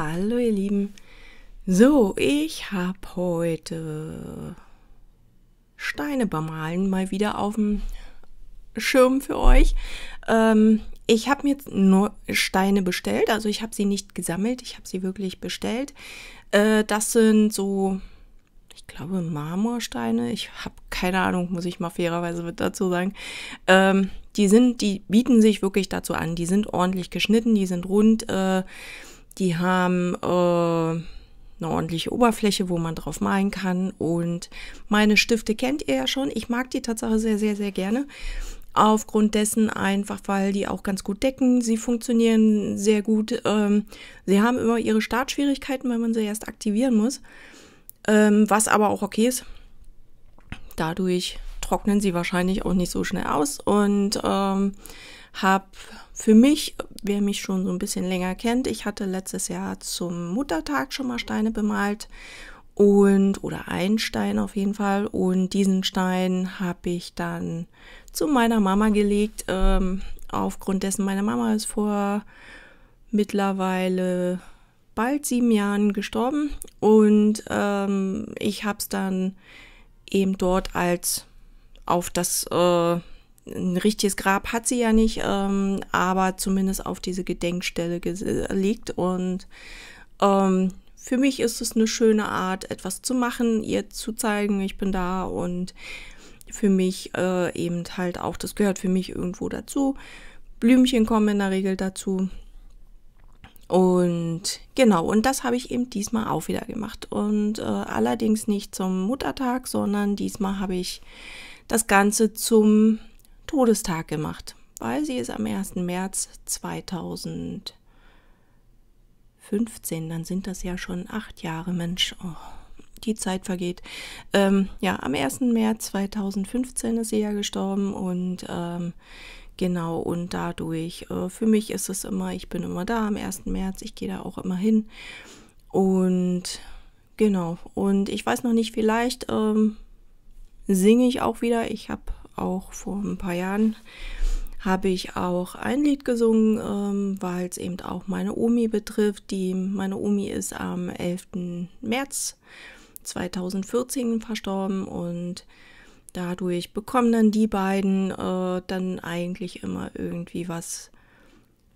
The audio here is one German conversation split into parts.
Hallo ihr Lieben. So, ich habe heute Steine bemalen mal wieder auf dem Schirm für euch. Ähm, ich habe mir jetzt nur Steine bestellt, also ich habe sie nicht gesammelt, ich habe sie wirklich bestellt. Äh, das sind so, ich glaube, Marmorsteine. Ich habe keine Ahnung, muss ich mal fairerweise dazu sagen. Ähm, die sind, die bieten sich wirklich dazu an. Die sind ordentlich geschnitten, die sind rund. Äh, die haben äh, eine ordentliche Oberfläche, wo man drauf malen kann. Und meine Stifte kennt ihr ja schon. Ich mag die Tatsache sehr, sehr, sehr gerne. Aufgrund dessen einfach, weil die auch ganz gut decken. Sie funktionieren sehr gut. Ähm, sie haben immer ihre Startschwierigkeiten, weil man sie erst aktivieren muss. Ähm, was aber auch okay ist. Dadurch trocknen sie wahrscheinlich auch nicht so schnell aus und ähm, habe für mich, wer mich schon so ein bisschen länger kennt, ich hatte letztes Jahr zum Muttertag schon mal Steine bemalt und oder einen Stein auf jeden Fall und diesen Stein habe ich dann zu meiner Mama gelegt. Ähm, aufgrund dessen meine Mama ist vor mittlerweile bald sieben Jahren gestorben und ähm, ich habe es dann eben dort als auf das äh, ein richtiges Grab hat sie ja nicht, ähm, aber zumindest auf diese Gedenkstelle gelegt. Und ähm, für mich ist es eine schöne Art, etwas zu machen, ihr zu zeigen, ich bin da und für mich äh, eben halt auch, das gehört für mich irgendwo dazu. Blümchen kommen in der Regel dazu. Und genau, und das habe ich eben diesmal auch wieder gemacht. Und äh, allerdings nicht zum Muttertag, sondern diesmal habe ich das Ganze zum Todestag gemacht, weil sie ist am 1. März 2015, dann sind das ja schon acht Jahre, Mensch, oh, die Zeit vergeht. Ähm, ja, am 1. März 2015 ist sie ja gestorben und ähm, genau, und dadurch, äh, für mich ist es immer, ich bin immer da am 1. März, ich gehe da auch immer hin und genau, und ich weiß noch nicht, vielleicht ähm, singe ich auch wieder, ich habe auch vor ein paar Jahren habe ich auch ein Lied gesungen, ähm, weil es eben auch meine Omi betrifft. Die, meine Omi ist am 11. März 2014 verstorben und dadurch bekommen dann die beiden äh, dann eigentlich immer irgendwie was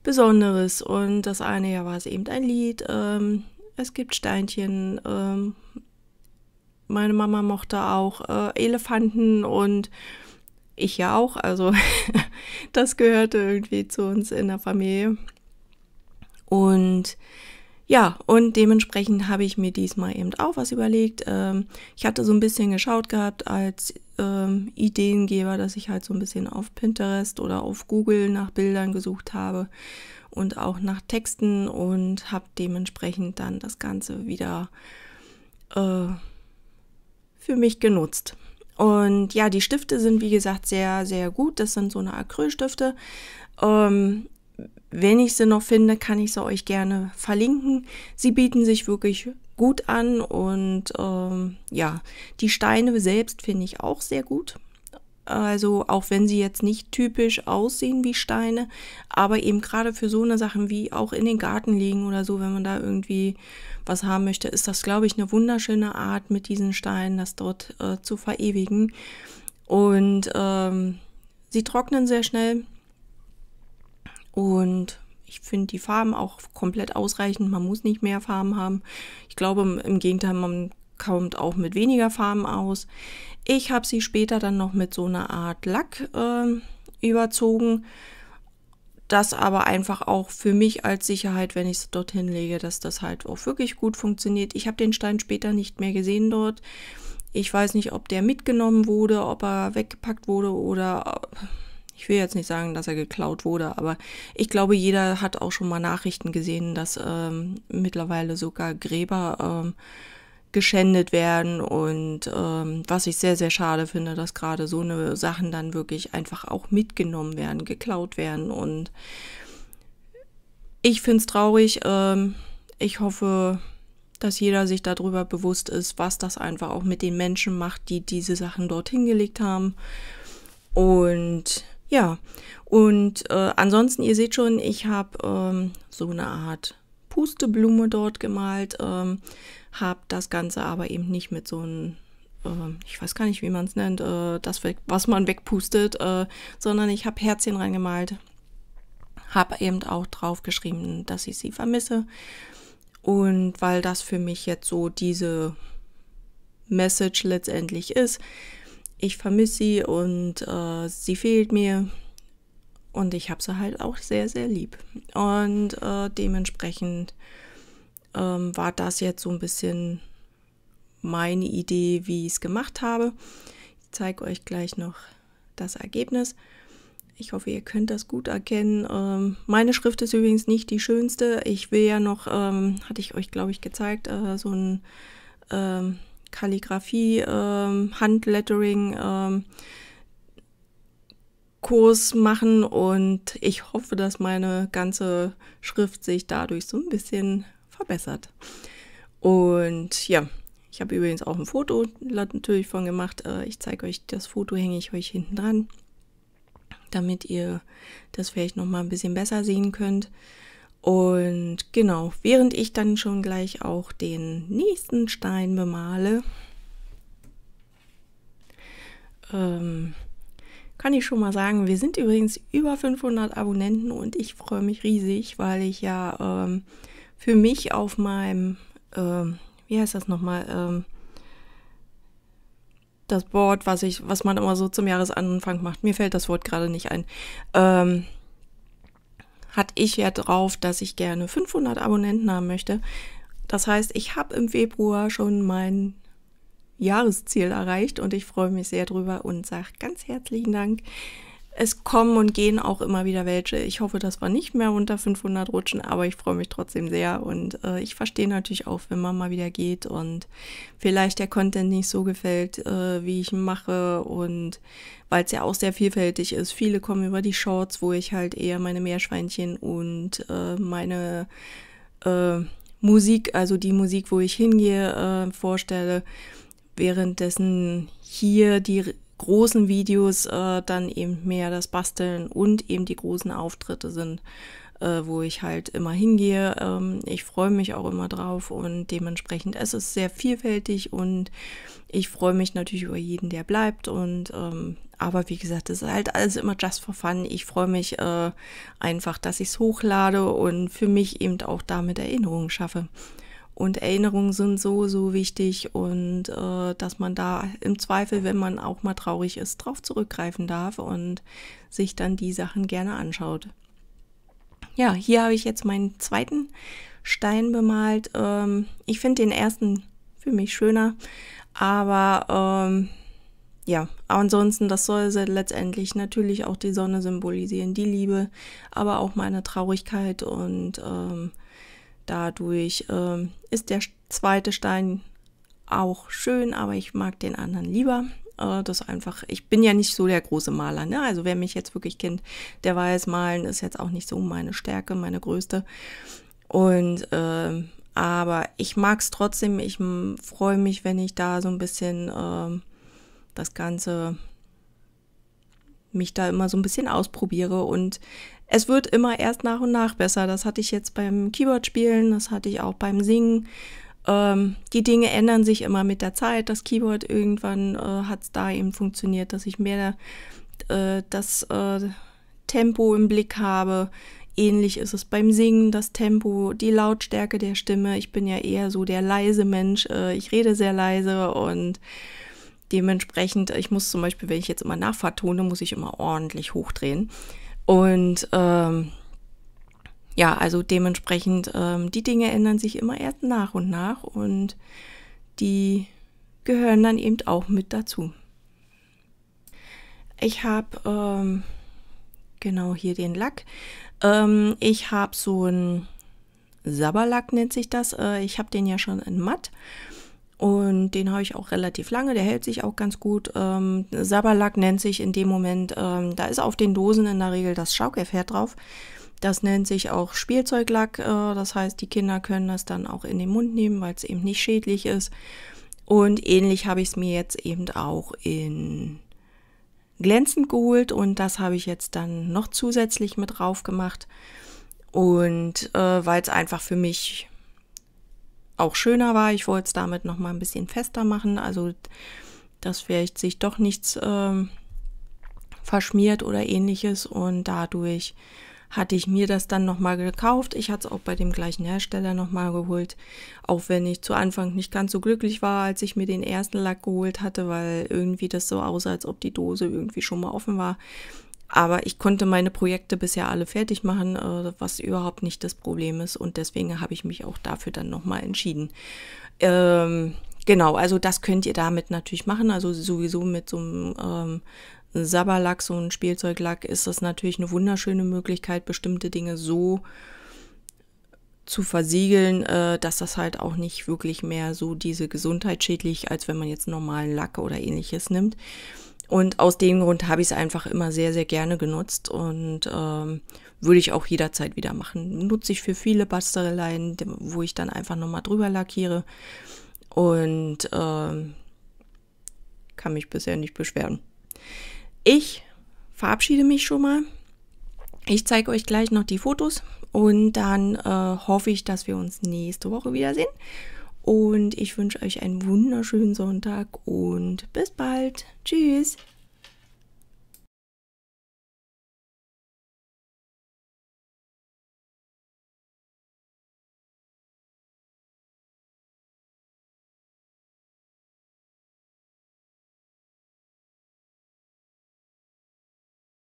Besonderes. Und das eine Jahr war es eben ein Lied. Ähm, es gibt Steinchen. Ähm, meine Mama mochte auch äh, Elefanten und ich ja auch, also das gehörte irgendwie zu uns in der Familie. Und ja, und dementsprechend habe ich mir diesmal eben auch was überlegt. Ähm, ich hatte so ein bisschen geschaut gehabt als ähm, Ideengeber, dass ich halt so ein bisschen auf Pinterest oder auf Google nach Bildern gesucht habe und auch nach Texten und habe dementsprechend dann das Ganze wieder äh, für mich genutzt. Und ja, die Stifte sind wie gesagt sehr, sehr gut. Das sind so eine Acrylstifte. Ähm, wenn ich sie noch finde, kann ich sie euch gerne verlinken. Sie bieten sich wirklich gut an und ähm, ja, die Steine selbst finde ich auch sehr gut. Also auch wenn sie jetzt nicht typisch aussehen wie Steine, aber eben gerade für so eine Sachen wie auch in den Garten liegen oder so, wenn man da irgendwie was haben möchte, ist das, glaube ich, eine wunderschöne Art mit diesen Steinen, das dort äh, zu verewigen. Und ähm, sie trocknen sehr schnell und ich finde die Farben auch komplett ausreichend. Man muss nicht mehr Farben haben. Ich glaube, im Gegenteil, man kommt auch mit weniger Farben aus. Ich habe sie später dann noch mit so einer Art Lack äh, überzogen. Das aber einfach auch für mich als Sicherheit, wenn ich es dorthin lege, dass das halt auch wirklich gut funktioniert. Ich habe den Stein später nicht mehr gesehen dort. Ich weiß nicht, ob der mitgenommen wurde, ob er weggepackt wurde oder ich will jetzt nicht sagen, dass er geklaut wurde, aber ich glaube, jeder hat auch schon mal Nachrichten gesehen, dass ähm, mittlerweile sogar Gräber ähm, geschändet werden und ähm, was ich sehr, sehr schade finde, dass gerade so eine Sachen dann wirklich einfach auch mitgenommen werden, geklaut werden und ich finde es traurig. Ähm, ich hoffe, dass jeder sich darüber bewusst ist, was das einfach auch mit den Menschen macht, die diese Sachen dort hingelegt haben. Und ja, und äh, ansonsten, ihr seht schon, ich habe ähm, so eine Art Pusteblume dort gemalt, ähm, habe das Ganze aber eben nicht mit so einem, äh, ich weiß gar nicht, wie man es nennt, äh, das, was man wegpustet, äh, sondern ich habe Herzchen reingemalt, habe eben auch drauf geschrieben, dass ich sie vermisse. Und weil das für mich jetzt so diese Message letztendlich ist, ich vermisse sie und äh, sie fehlt mir. Und ich habe sie halt auch sehr, sehr lieb. Und äh, dementsprechend ähm, war das jetzt so ein bisschen meine Idee, wie ich es gemacht habe. Ich zeige euch gleich noch das Ergebnis. Ich hoffe, ihr könnt das gut erkennen. Ähm, meine Schrift ist übrigens nicht die schönste. Ich will ja noch, ähm, hatte ich euch, glaube ich, gezeigt, äh, so ein ähm, Kalligrafie, ähm, Handlettering ähm, Kurs machen und ich hoffe, dass meine ganze Schrift sich dadurch so ein bisschen verbessert. Und ja, ich habe übrigens auch ein Foto natürlich von gemacht. Äh, ich zeige euch das Foto, hänge ich euch hinten dran, damit ihr das vielleicht noch mal ein bisschen besser sehen könnt. Und genau, während ich dann schon gleich auch den nächsten Stein bemale, ähm, kann ich schon mal sagen. Wir sind übrigens über 500 Abonnenten und ich freue mich riesig, weil ich ja ähm, für mich auf meinem, ähm, wie heißt das nochmal, ähm, das Board, was ich, was man immer so zum Jahresanfang macht, mir fällt das Wort gerade nicht ein, ähm, hatte ich ja drauf, dass ich gerne 500 Abonnenten haben möchte. Das heißt, ich habe im Februar schon meinen Jahresziel erreicht und ich freue mich sehr drüber und sage ganz herzlichen Dank. Es kommen und gehen auch immer wieder welche. Ich hoffe, dass wir nicht mehr unter 500 rutschen, aber ich freue mich trotzdem sehr und äh, ich verstehe natürlich auch, wenn man mal wieder geht und vielleicht der Content nicht so gefällt, äh, wie ich ihn mache und weil es ja auch sehr vielfältig ist. Viele kommen über die Shorts, wo ich halt eher meine Meerschweinchen und äh, meine äh, Musik, also die Musik, wo ich hingehe, äh, vorstelle währenddessen hier die großen Videos äh, dann eben mehr das Basteln und eben die großen Auftritte sind, äh, wo ich halt immer hingehe. Ähm, ich freue mich auch immer drauf und dementsprechend es ist sehr vielfältig und ich freue mich natürlich über jeden, der bleibt und ähm, aber wie gesagt, es ist halt alles immer just for fun. Ich freue mich äh, einfach, dass ich es hochlade und für mich eben auch damit Erinnerungen schaffe. Und Erinnerungen sind so, so wichtig und äh, dass man da im Zweifel, wenn man auch mal traurig ist, drauf zurückgreifen darf und sich dann die Sachen gerne anschaut. Ja, hier habe ich jetzt meinen zweiten Stein bemalt. Ähm, ich finde den ersten für mich schöner, aber ähm, ja, ansonsten, das soll letztendlich natürlich auch die Sonne symbolisieren, die Liebe, aber auch meine Traurigkeit und ähm, Dadurch ähm, ist der zweite Stein auch schön, aber ich mag den anderen lieber. Äh, das einfach, ich bin ja nicht so der große Maler. Ne? Also wer mich jetzt wirklich kennt, der weiß, malen ist jetzt auch nicht so meine Stärke, meine größte. Und äh, aber ich mag es trotzdem. Ich freue mich, wenn ich da so ein bisschen äh, das Ganze mich da immer so ein bisschen ausprobiere und es wird immer erst nach und nach besser. Das hatte ich jetzt beim Keyboard spielen, das hatte ich auch beim Singen. Ähm, die Dinge ändern sich immer mit der Zeit. Das Keyboard irgendwann äh, hat es da eben funktioniert, dass ich mehr äh, das äh, Tempo im Blick habe. Ähnlich ist es beim Singen, das Tempo, die Lautstärke der Stimme. Ich bin ja eher so der leise Mensch. Äh, ich rede sehr leise und Dementsprechend, ich muss zum Beispiel, wenn ich jetzt immer Nachfahrt tone, muss ich immer ordentlich hochdrehen. Und ähm, ja, also dementsprechend, ähm, die Dinge ändern sich immer erst nach und nach und die gehören dann eben auch mit dazu. Ich habe ähm, genau hier den Lack. Ähm, ich habe so einen Sabberlack nennt sich das. Äh, ich habe den ja schon in matt und den habe ich auch relativ lange, der hält sich auch ganz gut. Ähm, Saberlack nennt sich in dem Moment, ähm, da ist auf den Dosen in der Regel das Schaukelpferd drauf. Das nennt sich auch Spielzeuglack, äh, das heißt, die Kinder können das dann auch in den Mund nehmen, weil es eben nicht schädlich ist. Und ähnlich habe ich es mir jetzt eben auch in glänzend geholt und das habe ich jetzt dann noch zusätzlich mit drauf gemacht. Und äh, weil es einfach für mich auch schöner war. Ich wollte es damit noch mal ein bisschen fester machen, also dass vielleicht sich doch nichts äh, verschmiert oder ähnliches und dadurch hatte ich mir das dann noch mal gekauft. Ich hatte es auch bei dem gleichen Hersteller noch mal geholt, auch wenn ich zu Anfang nicht ganz so glücklich war, als ich mir den ersten Lack geholt hatte, weil irgendwie das so aussah, als ob die Dose irgendwie schon mal offen war. Aber ich konnte meine Projekte bisher alle fertig machen, äh, was überhaupt nicht das Problem ist. Und deswegen habe ich mich auch dafür dann nochmal entschieden. Ähm, genau, also das könnt ihr damit natürlich machen. Also sowieso mit so einem... Ähm, Sabberlack, so ein Spielzeuglack, ist das natürlich eine wunderschöne Möglichkeit, bestimmte Dinge so zu versiegeln, äh, dass das halt auch nicht wirklich mehr so diese gesundheitsschädlich, als wenn man jetzt normalen Lack oder ähnliches nimmt. Und aus dem Grund habe ich es einfach immer sehr, sehr gerne genutzt und ähm, würde ich auch jederzeit wieder machen. Nutze ich für viele Basteleien, wo ich dann einfach nochmal drüber lackiere und ähm, kann mich bisher nicht beschweren. Ich verabschiede mich schon mal. Ich zeige euch gleich noch die Fotos und dann äh, hoffe ich, dass wir uns nächste Woche wiedersehen. Und ich wünsche euch einen wunderschönen Sonntag und bis bald. Tschüss.